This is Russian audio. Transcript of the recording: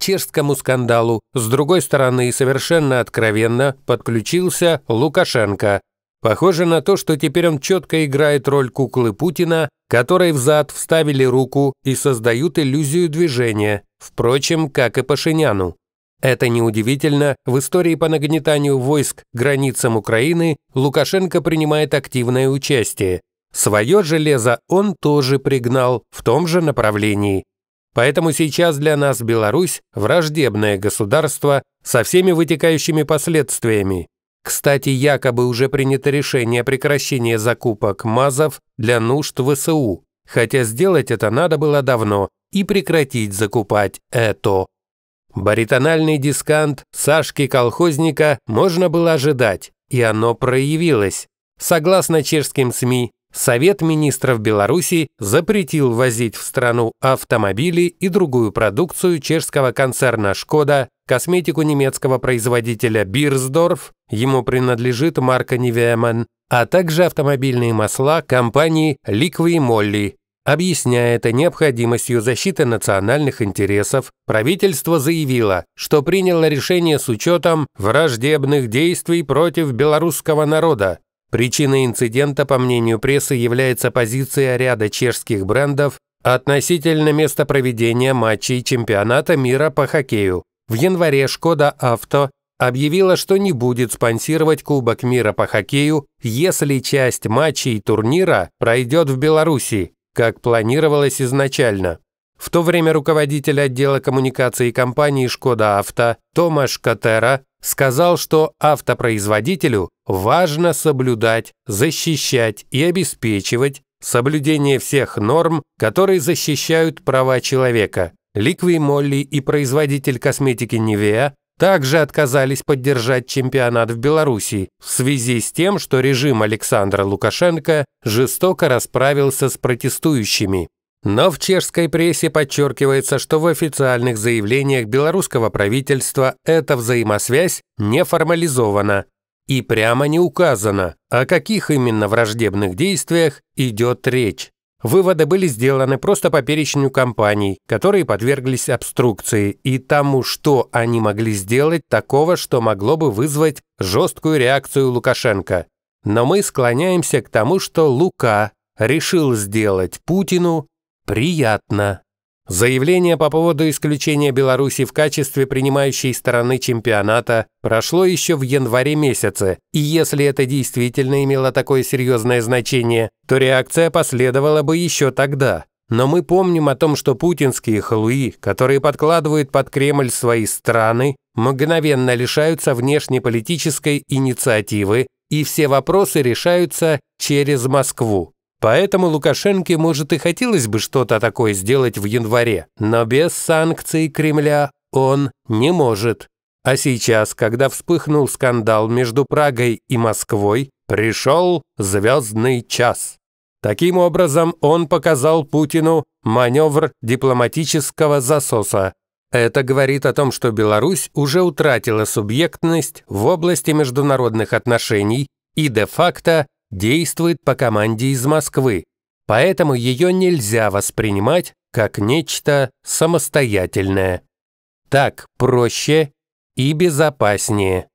чешскому скандалу. С другой стороны, совершенно откровенно подключился Лукашенко. Похоже на то, что теперь он четко играет роль куклы Путина, которой взад вставили руку и создают иллюзию движения, впрочем, как и Пашиняну. Это неудивительно, в истории по нагнетанию войск границам Украины Лукашенко принимает активное участие. Свое железо он тоже пригнал в том же направлении. Поэтому сейчас для нас Беларусь – враждебное государство со всеми вытекающими последствиями. Кстати, якобы уже принято решение о прекращении закупок МАЗов для нужд ВСУ, хотя сделать это надо было давно и прекратить закупать это. Баритональный дискант Сашки Колхозника можно было ожидать, и оно проявилось. Согласно чешским СМИ, Совет министров Беларуси запретил возить в страну автомобили и другую продукцию чешского концерна «Шкода», косметику немецкого производителя «Бирсдорф», ему принадлежит марка «Нивемен», а также автомобильные масла компании «Ликвы и Молли». Объясняя это необходимостью защиты национальных интересов, правительство заявило, что приняло решение с учетом враждебных действий против белорусского народа, Причиной инцидента, по мнению прессы, является позиция ряда чешских брендов относительно места проведения матчей чемпионата мира по хоккею. В январе «Шкода Авто» объявила, что не будет спонсировать Кубок мира по хоккею, если часть матчей турнира пройдет в Беларуси, как планировалось изначально. В то время руководитель отдела коммуникации компании «Шкода Авто» Томаш Катера сказал, что автопроизводителю важно соблюдать, защищать и обеспечивать соблюдение всех норм, которые защищают права человека. Ликви Молли и производитель косметики Невеа также отказались поддержать чемпионат в Беларуси в связи с тем, что режим Александра Лукашенко жестоко расправился с протестующими. Но в чешской прессе подчеркивается, что в официальных заявлениях белорусского правительства эта взаимосвязь не формализована и прямо не указано, о каких именно враждебных действиях идет речь. Выводы были сделаны просто по перечню компаний, которые подверглись обструкции и тому, что они могли сделать такого, что могло бы вызвать жесткую реакцию Лукашенко. Но мы склоняемся к тому, что Лука решил сделать Путину Приятно. Заявление по поводу исключения Беларуси в качестве принимающей стороны чемпионата прошло еще в январе месяце, и если это действительно имело такое серьезное значение, то реакция последовала бы еще тогда. Но мы помним о том, что путинские халуи, которые подкладывают под Кремль свои страны, мгновенно лишаются внешнеполитической инициативы, и все вопросы решаются через Москву. Поэтому Лукашенко может, и хотелось бы что-то такое сделать в январе, но без санкций Кремля он не может. А сейчас, когда вспыхнул скандал между Прагой и Москвой, пришел звездный час. Таким образом, он показал Путину маневр дипломатического засоса. Это говорит о том, что Беларусь уже утратила субъектность в области международных отношений и де-факто действует по команде из Москвы, поэтому ее нельзя воспринимать как нечто самостоятельное. Так проще и безопаснее.